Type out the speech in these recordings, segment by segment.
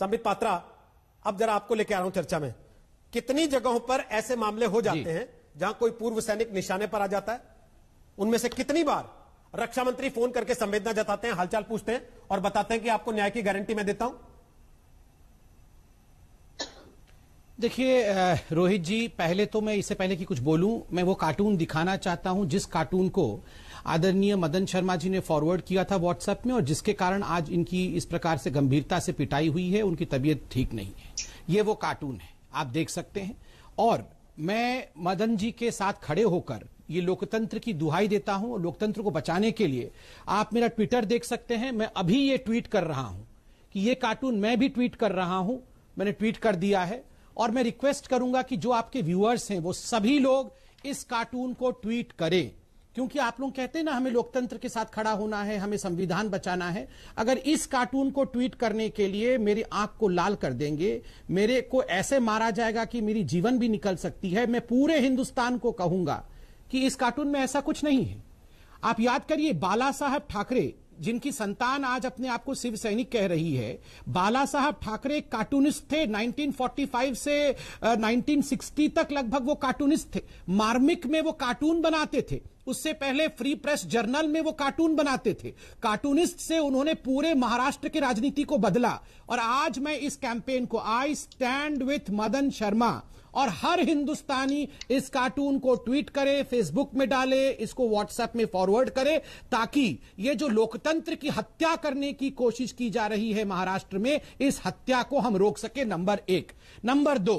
संबित पात्रा अब जरा आपको लेके आ रहा हूं चर्चा में कितनी जगहों पर ऐसे मामले हो जाते हैं जहां कोई पूर्व सैनिक निशाने पर आ जाता है उनमें से कितनी बार रक्षा मंत्री फोन करके संवेदना जताते हैं हालचाल पूछते हैं और बताते हैं कि आपको न्याय की गारंटी मैं देता हूं देखिए रोहित जी पहले तो मैं इससे पहले की कुछ बोलूं मैं वो कार्टून दिखाना चाहता हूं जिस कार्टून को आदरणीय मदन शर्मा जी ने फॉरवर्ड किया था व्हाट्सएप में और जिसके कारण आज इनकी इस प्रकार से गंभीरता से पिटाई हुई है उनकी तबीयत ठीक नहीं है ये वो कार्टून है आप देख सकते हैं और मैं मदन जी के साथ खड़े होकर ये लोकतंत्र की दुहाई देता हूं और लोकतंत्र को बचाने के लिए आप मेरा ट्विटर देख सकते हैं मैं अभी ये ट्वीट कर रहा हूं कि ये कार्टून मैं भी ट्वीट कर रहा हूं मैंने ट्वीट कर दिया है और मैं रिक्वेस्ट करूंगा कि जो आपके व्यूअर्स हैं वो सभी लोग इस कार्टून को ट्वीट करें क्योंकि आप लोग कहते हैं ना हमें लोकतंत्र के साथ खड़ा होना है हमें संविधान बचाना है अगर इस कार्टून को ट्वीट करने के लिए मेरी आंख को लाल कर देंगे मेरे को ऐसे मारा जाएगा कि मेरी जीवन भी निकल सकती है मैं पूरे हिंदुस्तान को कहूंगा कि इस कार्टून में ऐसा कुछ नहीं है आप याद करिए बाला साहब ठाकरे जिनकी संतान आज अपने आप को शिव सैनिक कह रही है बाला साहब ठाकरे कार्टूनिस्ट थे 1945 से 1960 तक लगभग वो कार्टूनिस्ट थे मार्मिक में वो कार्टून बनाते थे उससे पहले फ्री प्रेस जर्नल में वो कार्टून बनाते थे कार्टूनिस्ट से उन्होंने पूरे महाराष्ट्र की राजनीति को बदला और आज मैं इस कैंपेन को I stand with Madan Sharma और हर हिंदुस्तानी इस कार्टून को ट्वीट करे फेसबुक में डाले इसको व्हाट्सएप में फॉरवर्ड करे ताकि ये जो लोकतंत्र की हत्या करने की कोशिश की जा रही है महाराष्ट्र में इस हत्या को हम रोक सके नंबर एक नंबर दो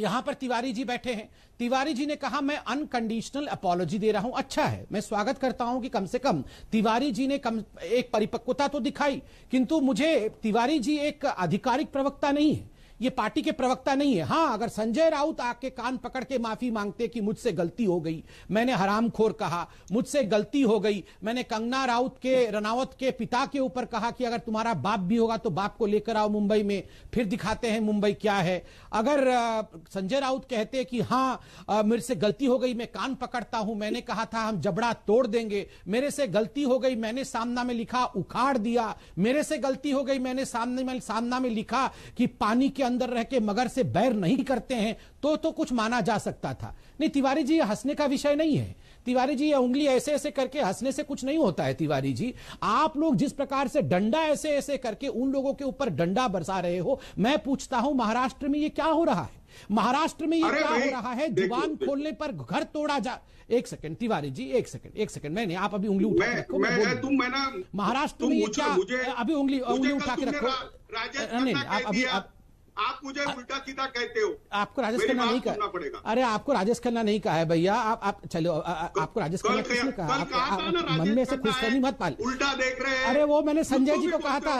यहां पर तिवारी जी बैठे हैं तिवारी जी ने कहा मैं अनकंडीशनल अपॉलोजी दे रहा हूं अच्छा है मैं स्वागत करता हूं कि कम से कम तिवारी जी ने कम एक परिपक्वता तो दिखाई किंतु मुझे तिवारी जी एक आधिकारिक प्रवक्ता नहीं है ये पार्टी के प्रवक्ता नहीं है हाँ अगर संजय राउत आके कान पकड़ के माफी मांगते कि मुझसे गलती हो गई मैंने हरामखोर कहा मुझसे गलती हो गई मैंने कंगना राउत के रनावत के पिता के ऊपर कहा कि अगर तुम्हारा बाप भी होगा तो बाप को लेकर आओ मुंबई में फिर दिखाते हैं मुंबई क्या है अगर संजय राउत कहते कि हाँ मेरे से गलती हो गई मैं कान पकड़ता हूं मैंने कहा था हम जबड़ा तोड़ देंगे मेरे से गलती हो गई मैंने सामना में लिखा उखाड़ दिया मेरे से गलती हो गई मैंने सामने में सामना में लिखा कि पानी के अंदर रह के मगर से बैर नहीं करते हैं तो तो कुछ माना जा सकता था नहीं तिवारी जी हंसने का विषय नहीं है तिवारी जी यह उंगली ऐसे ऐसे करके हंसने से कुछ नहीं होता है तिवारी जी आप लोग जिस प्रकार से डंडा ऐसे ऐसे करके उन लोगों के ऊपर डंडा बरसा रहे हो मैं पूछता हूं महाराष्ट्र में ये क्या हो रहा है महाराष्ट्र में ये क्या हो रहा है जुबान खोलने पर घर तोड़ा जा एक सेकंड तिवारी जी एक सेकंड एक सेकंड मैंने आप अभी उंगली उठा रखो मैं, मैं, तुम महाराष्ट्र में ये क्या अभी उंगली उंगली उठा के रखो नहीं आप अभी आप आप मुझे उल्टा सीधा कहते हो आपको राजेश खन्ना नहीं कहा पड़ेगा अरे आपको राजेश खन्ना नहीं कहा है भैया आप आप चलो आपको राजेश खन्ना किसने कहा मन में से करनी मत पाल उल्टा देख रहे हैं अरे वो मैंने संजय जी को कहा था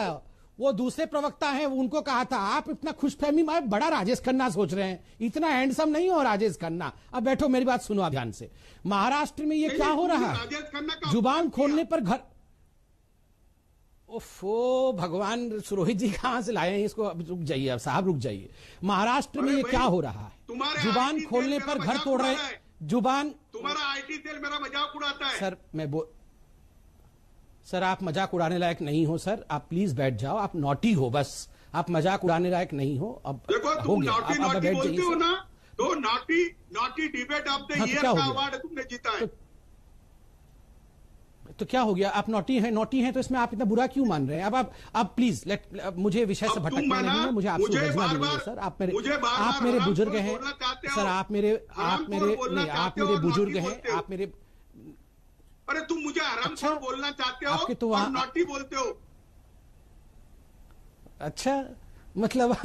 वो दूसरे प्रवक्ता हैं उनको कहा था आप इतना खुशफहमी मैं बड़ा राजेश खन्ना सोच रहे हैं इतना हैंडसम नहीं हो राजेश खन्ना अब बैठो मेरी बात सुनो ध्यान से महाराष्ट्र में ये क्या हो रहा है जुबान खोलने पर घर ओफो भगवान सुरोहित जी कहां से लाए हैं इसको अब रुक जाइए अब साहब रुक जाइए महाराष्ट्र में ये क्या हो रहा है जुबान खोलने पर घर तोड़ रहे जुबान तुम्हारा आईटी सेल मेरा मजाक उड़ाता है सर मैं बोल सर आप मजाक उड़ाने लायक नहीं हो सर आप प्लीज बैठ जाओ आप नोटी हो बस आप मजाक उड़ाने लायक नहीं हो अब देखो हो गया आप, आप बैठ जाइए ना तो नोटी नोटी डिबेट आपने ईयर अवार्ड तुमने जीता है तो तो क्या हो गया आप नोटी हैं नोटी हैं तो इसमें आप इतना बुरा क्यों मान रहे हैं अब आप आप प्लीज लेट मुझे विषय से भटकना नहीं है मुझे आपसे उलझना नहीं है सर आप मेरे आप मेरे बुजुर्ग हैं सर आप मेरे आप मेरे नहीं आप मेरे बुजुर्ग हैं आप मेरे अरे तुम मुझे आराम अच्छा, बोलना चाहते हो आपके तो वहां नॉटी बोलते हो अच्छा मतलब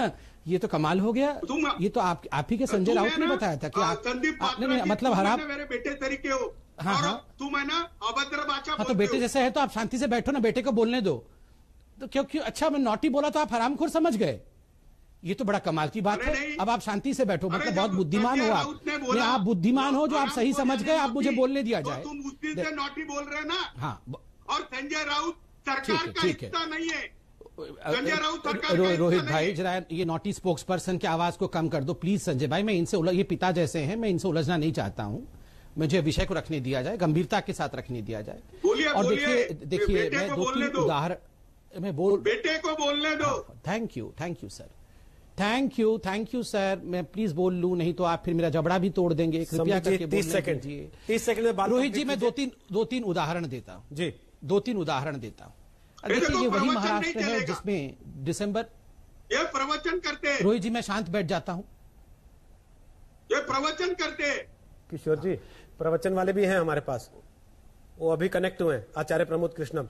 ये तो कमाल हो गया ये तो आप आप ही के संजय राउत ने बताया था कि आप, आप, मतलब हराब मेरे बेटे तरीके हो हाँ, हाँ, तुम है ना अभद्र हाँ, तो बेटे जैसे है तो आप शांति से बैठो ना बेटे को बोलने दो तो क्योंकि अच्छा मैं नोटी बोला तो आप खोर समझ गए ये तो बड़ा कमाल की बात है अब आप शांति से बैठो मतलब बहुत बुद्धिमान हो आप नहीं आप बुद्धिमान हो जो आप सही समझ गए आप मुझे बोलने दिया तो जाए तुम उस दिन से नोटी बोल रहे ना हाँ और संजय राउत सरकार का हिस्सा नहीं है रो, रोहित भाई जरा ये नोटी स्पोक्स पर्सन की आवाज को कम कर दो प्लीज संजय भाई मैं इनसे ये पिता जैसे हैं मैं इनसे उलझना नहीं चाहता हूँ मुझे विषय को रखने दिया जाए गंभीरता के साथ रखने दिया जाए और देखिए देखिए मैं दो तीन उदाहरण मैं बोल बेटे को बोलने दो thank you thank you sir thank you thank you sir मैं प्लीज बोल लू नहीं तो आप फिर मेरा जबड़ा भी तोड़ देंगे कृपया करके तीस सेकंड तीस सेकंड रोहित जी मैं दो तीन दो तीन उदाहरण देता हूँ जी दो तीन उदाहरण देता हूँ देखिए तो ये वही महाराष्ट्र है जिसमें दिसंबर ये प्रवचन करते रोहित जी मैं शांत बैठ जाता हूँ ये प्रवचन करते किशोर जी प्रवचन वाले भी हैं हमारे पास वो अभी कनेक्ट हुए हैं आचार्य प्रमोद कृष्णम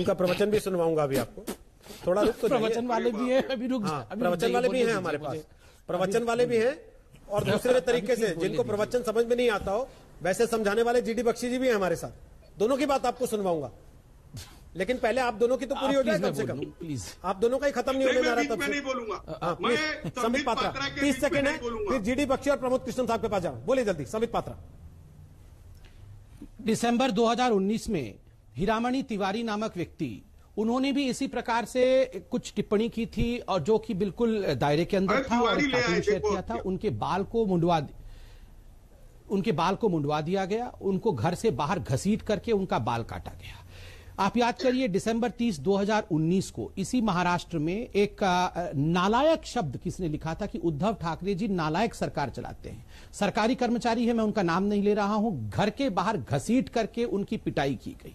उनका प्रवचन भी सुनवाऊंगा अभी आपको थोड़ा रुक तो प्रवचन वाले भी हैं अभी रुक हाँ, प्रवचन वाले भी हैं हमारे पास प्रवचन वाले भी हैं और दूसरे तरीके से जिनको प्रवचन समझ में नहीं आता हो वैसे समझाने वाले जीडी बख्शी जी भी हैं हमारे साथ दोनों की बात आपको सुनवाऊंगा लेकिन पहले आप दोनों की तो पूरी हो जाए कम से कम प्लीज आप दोनों का ही खत्म नहीं होने जा रहा तब हाँ, संबित पात्रा तीस सेकंड है फिर जी डी बख्शी और प्रमोद कृष्ण साहब के पास जाओ बोले जल्दी संबित पात्रा दिसंबर 2019 में हीरामणि तिवारी नामक व्यक्ति उन्होंने भी इसी प्रकार से कुछ टिप्पणी की थी और जो कि बिल्कुल दायरे के अंदर था और शेयर किया था उनके बाल को मुंडवा उनके बाल को मुंडवा दिया गया उनको घर से बाहर घसीट करके उनका बाल काटा गया आप याद करिए दिसंबर 30 2019 को इसी महाराष्ट्र में एक नालायक शब्द किसने लिखा था कि उद्धव ठाकरे जी नालायक सरकार चलाते हैं सरकारी कर्मचारी है मैं उनका नाम नहीं ले रहा हूं घर के बाहर घसीट करके उनकी पिटाई की गई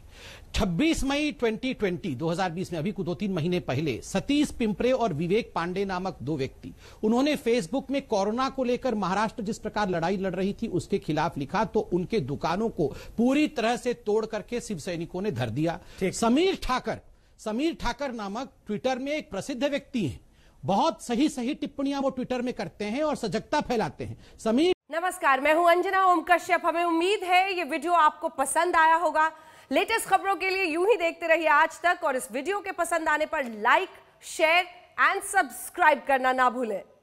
26 मई 2020 2020 में अभी कुछ दो तीन महीने पहले सतीश पिंपरे और विवेक पांडे नामक दो व्यक्ति उन्होंने फेसबुक में कोरोना को लेकर महाराष्ट्र जिस प्रकार लड़ाई लड़ रही थी उसके खिलाफ लिखा तो उनके दुकानों को पूरी तरह से तोड़ करके शिव सैनिकों ने धर दिया समीर ठाकर समीर ठाकर नामक ट्विटर में एक प्रसिद्ध व्यक्ति हैं बहुत सही सही टिप्पणियां वो ट्विटर में करते हैं और सजगता फैलाते हैं समीर नमस्कार मैं हूं अंजना ओम कश्यप हमें उम्मीद है ये वीडियो आपको पसंद आया होगा लेटेस्ट खबरों के लिए यूं ही देखते रहिए आज तक और इस वीडियो के पसंद आने पर लाइक शेयर एंड सब्सक्राइब करना ना भूलें